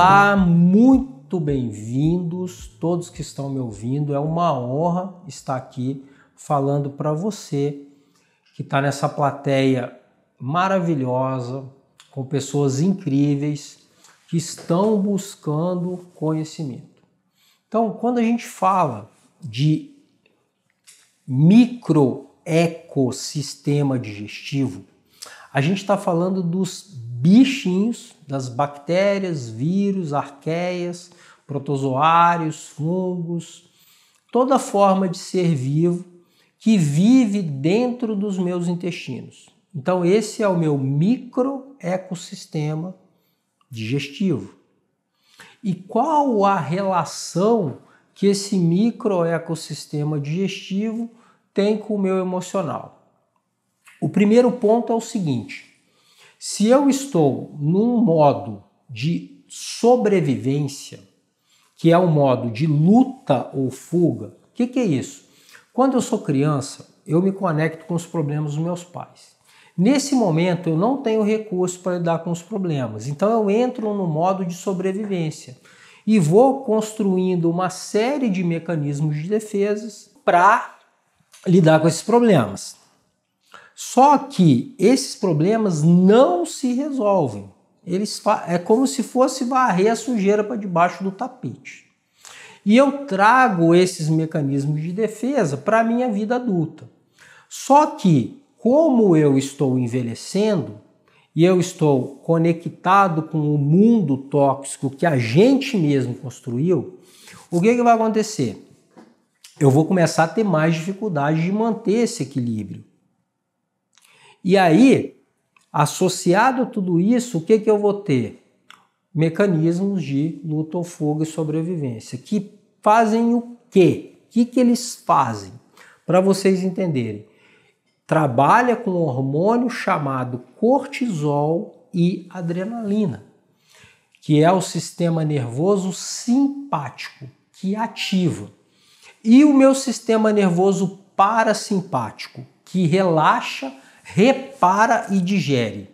Olá, muito bem-vindos, todos que estão me ouvindo. É uma honra estar aqui falando para você que está nessa plateia maravilhosa, com pessoas incríveis que estão buscando conhecimento. Então, quando a gente fala de microecossistema digestivo, a gente está falando dos bichinhos, das bactérias, vírus, arqueias, protozoários, fungos, toda forma de ser vivo que vive dentro dos meus intestinos. Então, esse é o meu microecossistema digestivo. E qual a relação que esse microecossistema digestivo tem com o meu emocional? O primeiro ponto é o seguinte: se eu estou num modo de sobrevivência, que é um modo de luta ou fuga, o que, que é isso? Quando eu sou criança, eu me conecto com os problemas dos meus pais. Nesse momento, eu não tenho recurso para lidar com os problemas, então eu entro no modo de sobrevivência e vou construindo uma série de mecanismos de defesas para lidar com esses problemas. Só que esses problemas não se resolvem. Eles é como se fosse varrer a sujeira para debaixo do tapete. E eu trago esses mecanismos de defesa para a minha vida adulta. Só que, como eu estou envelhecendo e eu estou conectado com o mundo tóxico que a gente mesmo construiu, o que, que vai acontecer? Eu vou começar a ter mais dificuldade de manter esse equilíbrio. E aí, associado a tudo isso, o que, que eu vou ter? Mecanismos de luta ou fuga e sobrevivência, que fazem o quê? O que, que eles fazem? Para vocês entenderem, trabalha com um hormônio chamado cortisol e adrenalina, que é o sistema nervoso simpático que ativa. E o meu sistema nervoso parasimpático, que relaxa repara e digere.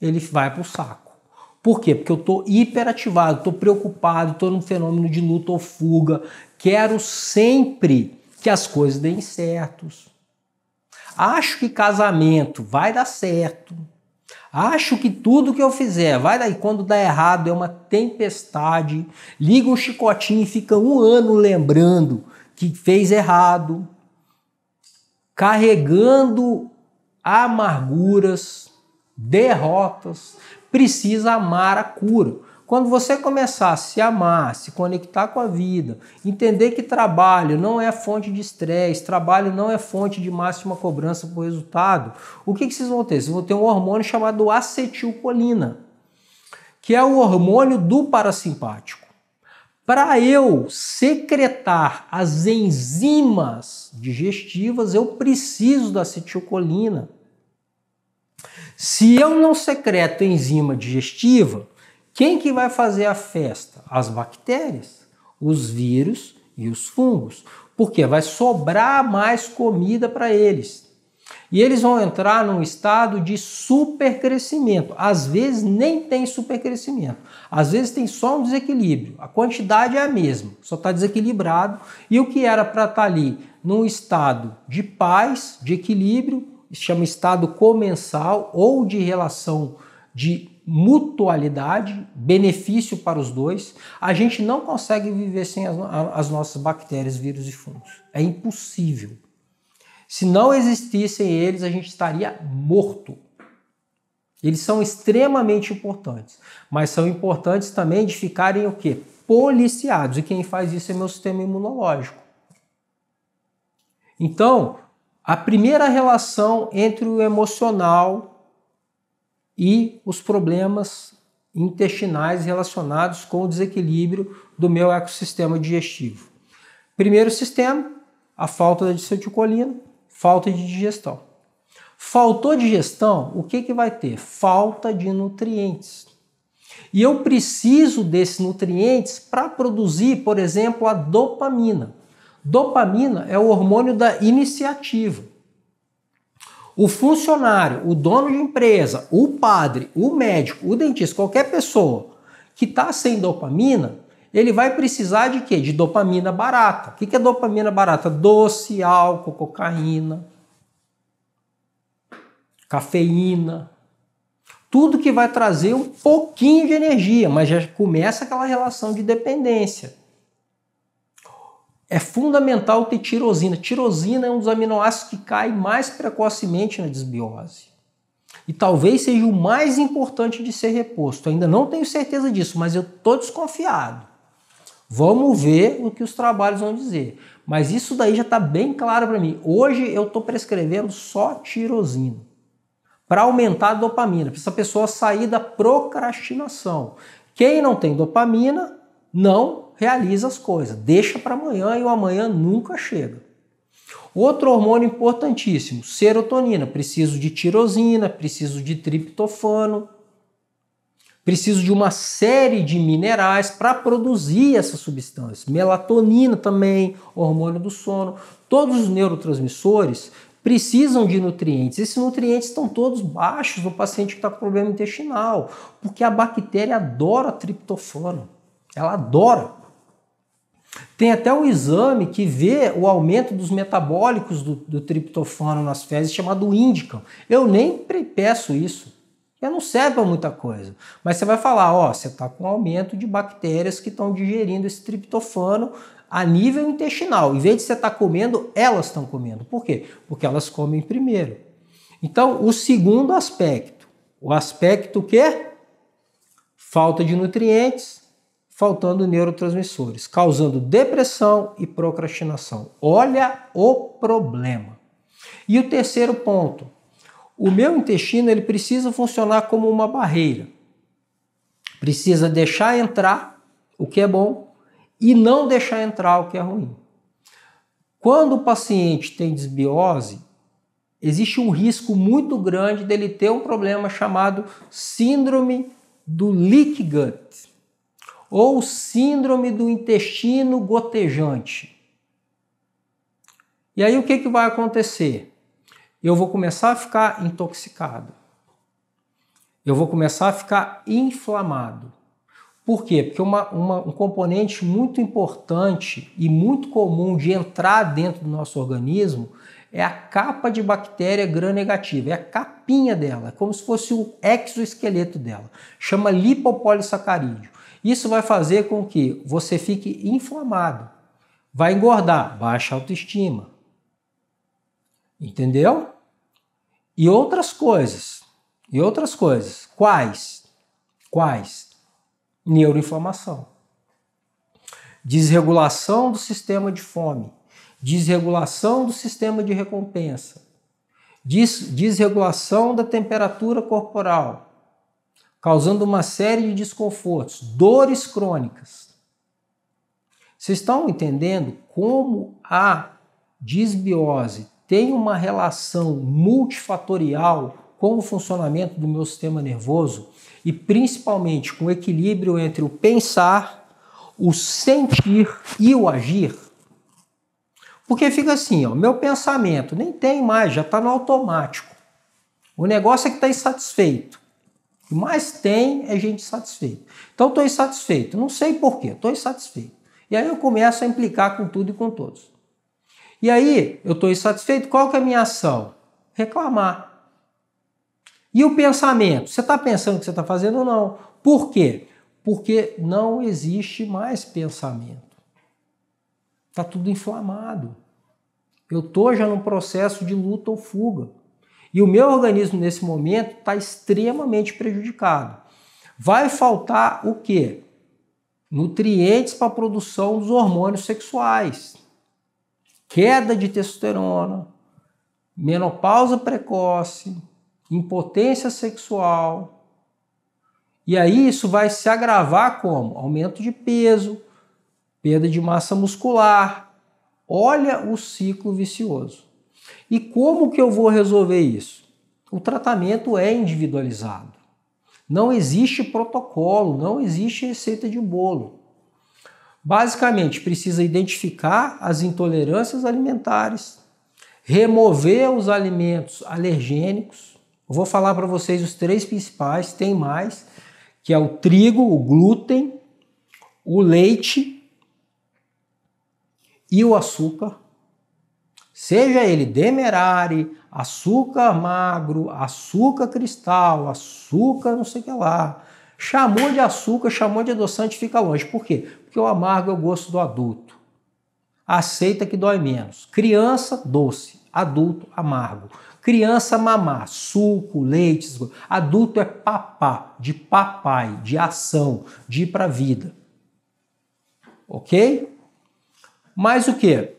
Ele vai para o saco. Por quê? Porque eu estou hiperativado, estou preocupado, estou num fenômeno de luta ou fuga. Quero sempre que as coisas deem certos. Acho que casamento vai dar certo. Acho que tudo que eu fizer vai daí. Quando dá errado, é uma tempestade. Liga um chicotinho e fica um ano lembrando que fez errado. Carregando amarguras, derrotas, precisa amar a cura. Quando você começar a se amar, se conectar com a vida, entender que trabalho não é fonte de estresse, trabalho não é fonte de máxima cobrança por resultado, o que, que vocês vão ter? Vocês vão ter um hormônio chamado acetilcolina, que é o hormônio do parasimpático. Para eu secretar as enzimas digestivas, eu preciso da acetilcolina. Se eu não secreto enzima digestiva, quem que vai fazer a festa? As bactérias, os vírus e os fungos, porque vai sobrar mais comida para eles. E eles vão entrar num estado de supercrescimento. Às vezes nem tem supercrescimento. Às vezes tem só um desequilíbrio. A quantidade é a mesma, só está desequilibrado. E o que era para estar tá ali num estado de paz, de equilíbrio, chama estado comensal ou de relação de mutualidade, benefício para os dois, a gente não consegue viver sem as, as nossas bactérias, vírus e fungos. É impossível. Se não existissem eles, a gente estaria morto. Eles são extremamente importantes, mas são importantes também de ficarem o quê? Policiados. E quem faz isso é meu sistema imunológico. Então, a primeira relação entre o emocional e os problemas intestinais relacionados com o desequilíbrio do meu ecossistema digestivo. Primeiro sistema, a falta da acetilcolina falta de digestão. Faltou digestão, o que, que vai ter? Falta de nutrientes. E eu preciso desses nutrientes para produzir, por exemplo, a dopamina. Dopamina é o hormônio da iniciativa. O funcionário, o dono de empresa, o padre, o médico, o dentista, qualquer pessoa que está sem dopamina, ele vai precisar de quê? De dopamina barata. O que é dopamina barata? Doce, álcool, cocaína, cafeína. Tudo que vai trazer um pouquinho de energia, mas já começa aquela relação de dependência. É fundamental ter tirosina. Tirosina é um dos aminoácidos que cai mais precocemente na desbiose e talvez seja o mais importante de ser reposto. Ainda não tenho certeza disso, mas eu estou desconfiado. Vamos ver o que os trabalhos vão dizer. Mas isso daí já está bem claro para mim. Hoje eu estou prescrevendo só tirosina para aumentar a dopamina, para essa pessoa sair da procrastinação. Quem não tem dopamina não realiza as coisas, deixa para amanhã e o amanhã nunca chega. Outro hormônio importantíssimo, serotonina. Preciso de tirosina, preciso de triptofano preciso de uma série de minerais para produzir essas substâncias. Melatonina também, hormônio do sono. Todos os neurotransmissores precisam de nutrientes. Esses nutrientes estão todos baixos no paciente que está com problema intestinal, porque a bactéria adora triptofano. Ela adora. Tem até um exame que vê o aumento dos metabólicos do, do triptofano nas fezes, chamado índica. Eu nem peço isso. Já não serve para muita coisa. Mas você vai falar, ó, você está com aumento de bactérias que estão digerindo esse triptofano a nível intestinal. Em vez de você estar tá comendo, elas estão comendo. Por quê? Porque elas comem primeiro. Então, o segundo aspecto, o aspecto que falta de nutrientes, faltando neurotransmissores, causando depressão e procrastinação. Olha o problema. E o terceiro ponto, o meu intestino ele precisa funcionar como uma barreira. Precisa deixar entrar o que é bom e não deixar entrar o que é ruim. Quando o paciente tem desbiose, existe um risco muito grande dele ter um problema chamado síndrome do leak gut ou síndrome do intestino gotejante. E aí o que, que vai acontecer? eu vou começar a ficar intoxicado. Eu vou começar a ficar inflamado. Por quê? Porque uma, uma, um componente muito importante e muito comum de entrar dentro do nosso organismo é a capa de bactéria gram-negativa, é a capinha dela, É como se fosse o exoesqueleto dela. Chama lipopolissacarídeo. Isso vai fazer com que você fique inflamado, vai engordar, baixa autoestima, Entendeu? E outras coisas. E outras coisas. Quais? Quais? Neuroinflamação. Desregulação do sistema de fome. Desregulação do sistema de recompensa. Des desregulação da temperatura corporal causando uma série de desconfortos, dores crônicas. Vocês estão entendendo como a disbiose tem uma relação multifatorial com o funcionamento do meu sistema nervoso e principalmente com o equilíbrio entre o pensar, o sentir e o agir. Porque fica assim, ó, meu pensamento nem tem mais, já está no automático. O negócio é que está insatisfeito. O mais tem é gente satisfeita. Então estou insatisfeito, não sei porquê, estou insatisfeito. E aí eu começo a implicar com tudo e com todos. E aí, eu estou insatisfeito, qual que é a minha ação? Reclamar. E o pensamento? Você está pensando o que você está fazendo ou não? Por quê? Porque não existe mais pensamento. Está tudo inflamado. Eu estou já num processo de luta ou fuga. E o meu organismo nesse momento está extremamente prejudicado. Vai faltar o quê? Nutrientes para a produção dos hormônios sexuais queda de testosterona, menopausa precoce, impotência sexual. E aí isso vai se agravar como aumento de peso, perda de massa muscular. Olha o ciclo vicioso. E como que eu vou resolver isso? O tratamento é individualizado. Não existe protocolo, não existe receita de bolo. Basicamente, precisa identificar as intolerâncias alimentares, remover os alimentos alergênicos. Eu vou falar para vocês os três principais, tem mais, que é o trigo, o glúten, o leite e o açúcar. Seja ele demerare, açúcar magro, açúcar cristal, açúcar não sei o que lá. Chamou de açúcar, chamou de adoçante, fica longe. Por quê? que o amargo é o gosto do adulto. Aceita que dói menos. Criança, doce. Adulto, amargo. Criança, mamar. Suco, leites. Adulto é papá, de papai, de ação, de ir para a vida. Ok? Mas o que?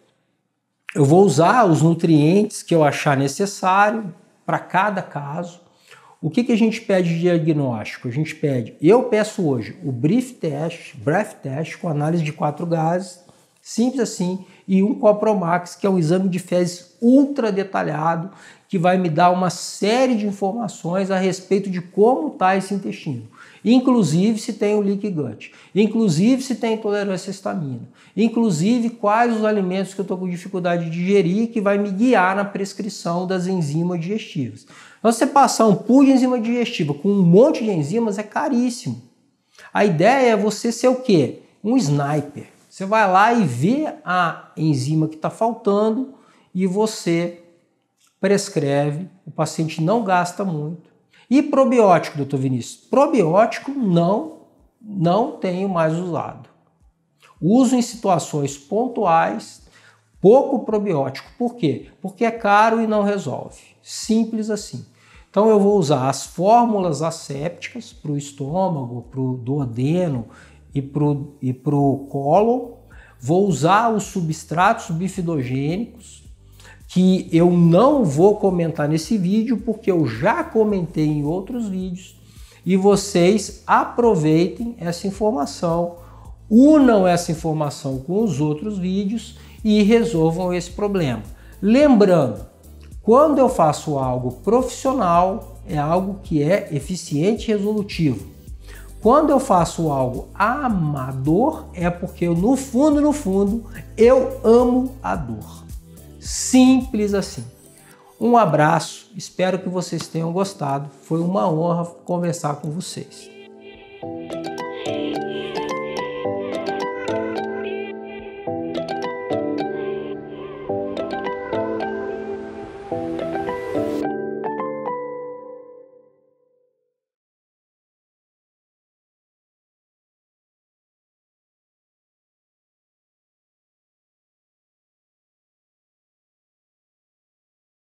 Eu vou usar os nutrientes que eu achar necessário para cada caso o que, que a gente pede de diagnóstico? A gente pede, eu peço hoje o brief test, breath test com análise de quatro gases, simples assim, e um copromax, que é um exame de fezes ultra detalhado, que vai me dar uma série de informações a respeito de como está esse intestino. Inclusive se tem o leak gut, inclusive se tem intolerância à histamina, inclusive quais os alimentos que eu estou com dificuldade de digerir que vai me guiar na prescrição das enzimas digestivas. Então, você passar um pool de enzima digestiva com um monte de enzimas é caríssimo. A ideia é você ser o quê? Um sniper. Você vai lá e vê a enzima que está faltando e você prescreve, o paciente não gasta muito e probiótico, doutor Vinícius? Probiótico não, não tenho mais usado. Uso em situações pontuais, pouco probiótico. Por quê? Porque é caro e não resolve. Simples assim. Então eu vou usar as fórmulas assépticas para o estômago, para o duodeno e para o e colo. Vou usar os substratos bifidogênicos que eu não vou comentar nesse vídeo porque eu já comentei em outros vídeos e vocês aproveitem essa informação, unam essa informação com os outros vídeos e resolvam esse problema. Lembrando, quando eu faço algo profissional, é algo que é eficiente e resolutivo. Quando eu faço algo amador, é porque eu, no fundo, no fundo, eu amo a dor. Simples assim. Um abraço, espero que vocês tenham gostado. Foi uma honra conversar com vocês.